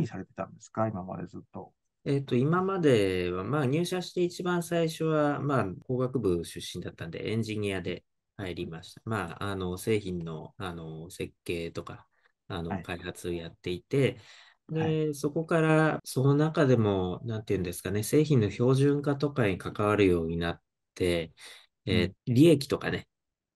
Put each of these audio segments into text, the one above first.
何されてたんですか、今までずっと。えっと、今までは、まあ、入社して一番最初は、まあ、工学部出身だったんで、エンジニアで入りました。まあ、あの製品のあの設計とか、あの開発をやっていて、はい、で、そこから、その中でも、なんていうんですかね、製品の標準化とかに関わるようになって、えー、利益とかね、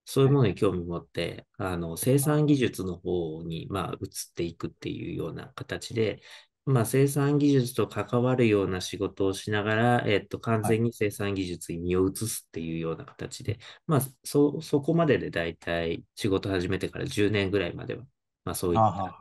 そういうものに興味を持って、あの、生産技術の方に、まあ、移っていくっていうような形で、まあ、生産技術と関わるような仕事をしながら、えっと、完全に生産技術に身を移すっていうような形で、まあ、そ、そこまでで大体仕事始めてから10年ぐらいまでは、まあ、そういった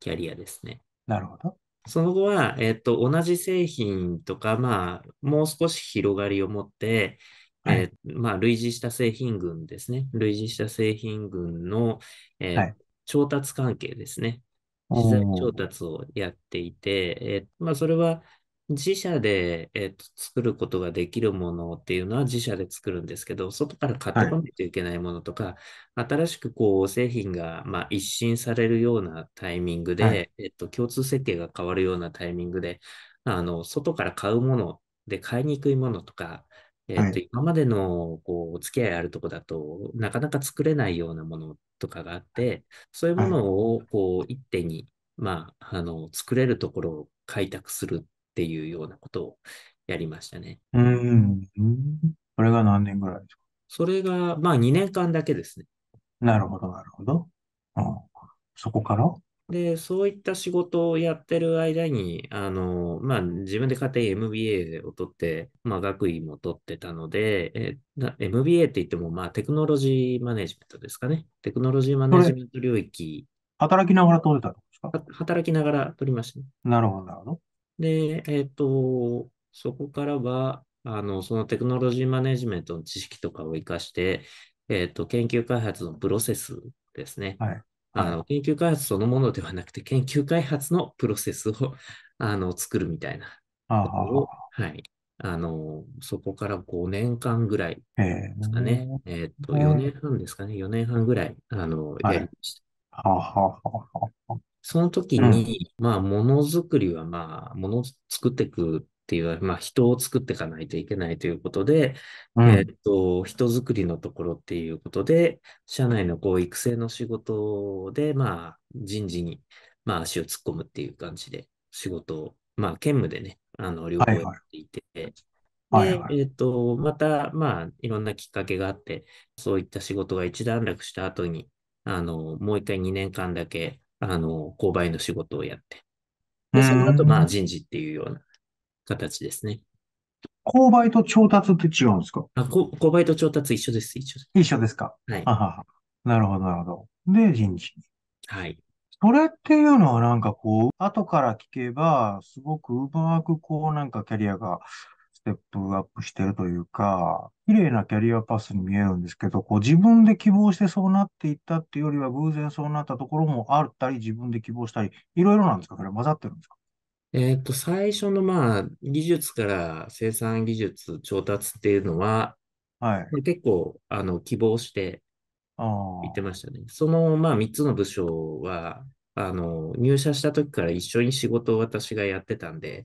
キャリアですね。なるほど。その後は、えっと、同じ製品とか、まあ、もう少し広がりを持って、はいえー、まあ、類似した製品群ですね。類似した製品群の、えーはい、調達関係ですね。実際調達をやっていて、えー、まあ、それは自社で、えーと、作ることができるものっていうのは自社で作るんですけど、外から買ってこないといけないものとか、はい、新しくこう製品が、まあ、一新されるようなタイミングで、はい、えーと、共通設計が変わるようなタイミングで、あの外から買うもので買いにくいものとか、えっ、と、今までのこうお付き合いあるとこだとなかなか作れないようなものとかがあって、そういうものをこう一手に、まあ、あの、作れるところを開拓するっていうようなことをやりましたね。うん。これが何年ぐらいですかそれが、まあ2年間だけですね。なるほど、なるほど。うん、そこからで、そういった仕事をやってる間に、あの、まあ、自分で家庭 MBA を取って、まあ、学位も取ってたので、え、な MBA って言っても、まあ、テクノロジーマネジメントですかね。テクノロジーマネジメント領域。働きながら取れたんですか働きながら取りましたね。なるほど、なるほど。で、えっと、そこからは、あの、そのテクノロジーマネジメントの知識とかを活かして、えっと、研究開発のプロセスですね。はい。あの研究開発そのものではなくて、研究開発のプロセスを あの作るみたいなを、はい、あの、そこから5年間ぐらいですかね。えー、えー、と、4年半ですかね。4年半ぐらい、あの、やりました。はい、はははその時に、うん、まあ、ものづくりは、まあ、もの作っていくっていう、まあ、人を作っていかないといけないということで、うん、えっと、人づくりのところっていうことで、社内のこう育成の仕事で、まあ、人事に、まあ、足を突っ込むっていう感じで、仕事を、まあ、兼務でね、あの、両方やっていて、はいはいで、えっ、ー、と、また、まあ、いろんなきっかけがあって、そういった仕事が一段落した後に、あの、もう一回2年間だけ、あの、購買の仕事をやって、で、その後、まあ、人事っていうような形ですね。購買と調達って違うんですかあこ購買と調達一緒です、一緒です。一緒ですかはい。あはは。なるほど、なるほど。で、人事。に。はい。それっていうのはなんかこう、後から聞けば、すごくうまくこうなんかキャリアがステップアップしてるというか、綺麗なキャリアパスに見えるんですけど、こう自分で希望してそうなっていったっていうよりは偶然そうなったところもあったり、自分で希望したり、いろいろなんですかそれ混ざってるんですかえっと、最初のまあ、技術から生産技術調達っていうのは、はい。結構、あの、希望して言ってましたね。その、まあ、3つの部署は、あの、入社した時から一緒に仕事を私がやってたんで、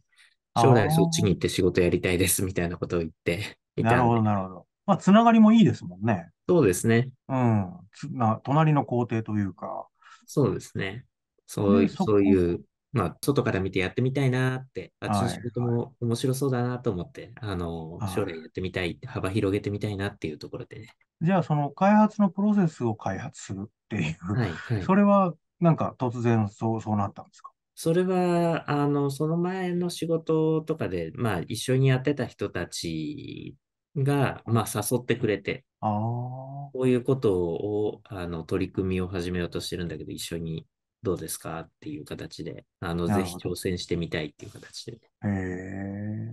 将来そっちに行って仕事やりたいですみたいなことを言っていなたるんほど、で、なるほど。まあ、つながりもいいですもんね。そうですね。うん。つな、隣の工程というか。そうですね。そうでそそういうまあ、外から見てやってみたいなって、あっちの仕事も面白そうだなと思って、はいはい、あの、将来やってみたい、幅広げてみたいなっていうところでね。じゃあ、その開発のプロセスを開発するっていう、はいはい、それはなんか突然そうそうなったんですかそれは、あの、その前の仕事とかで、まあ、一緒にやってた人たちが、まあ、誘ってくれて、こういうことを、あの、取り組みを始めようとしてるんだけど、一緒にどうですかっていう形で、あの、ぜひ挑戦してみたいっていう形で。へえ、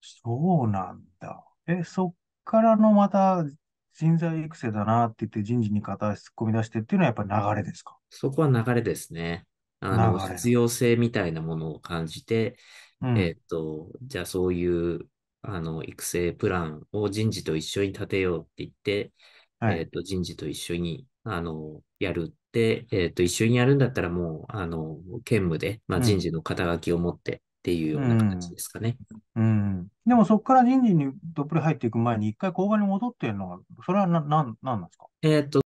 そうなんだ。え、そっからのまた人材育成だなって言って人事に片足突っ込み出してっていうのはやっぱ流れですかそこは流れですね。あの、必要性みたいなものを感じて、うん、えっ、と、じゃあそういう、あの、育成プランを人事と一緒に立てようって言って、はい、えっ、と、人事と一緒に、あの、やるで、、えっ、と、一緒にやるんだったらもう、あの、兼務で、まあ、人事の肩書きを持ってっていうような形ですかね。うん。うんでもそこから人事にどっぷり入っていく前に、一回工場に戻ってるのは、それはな、なん、なんですかえっ、と、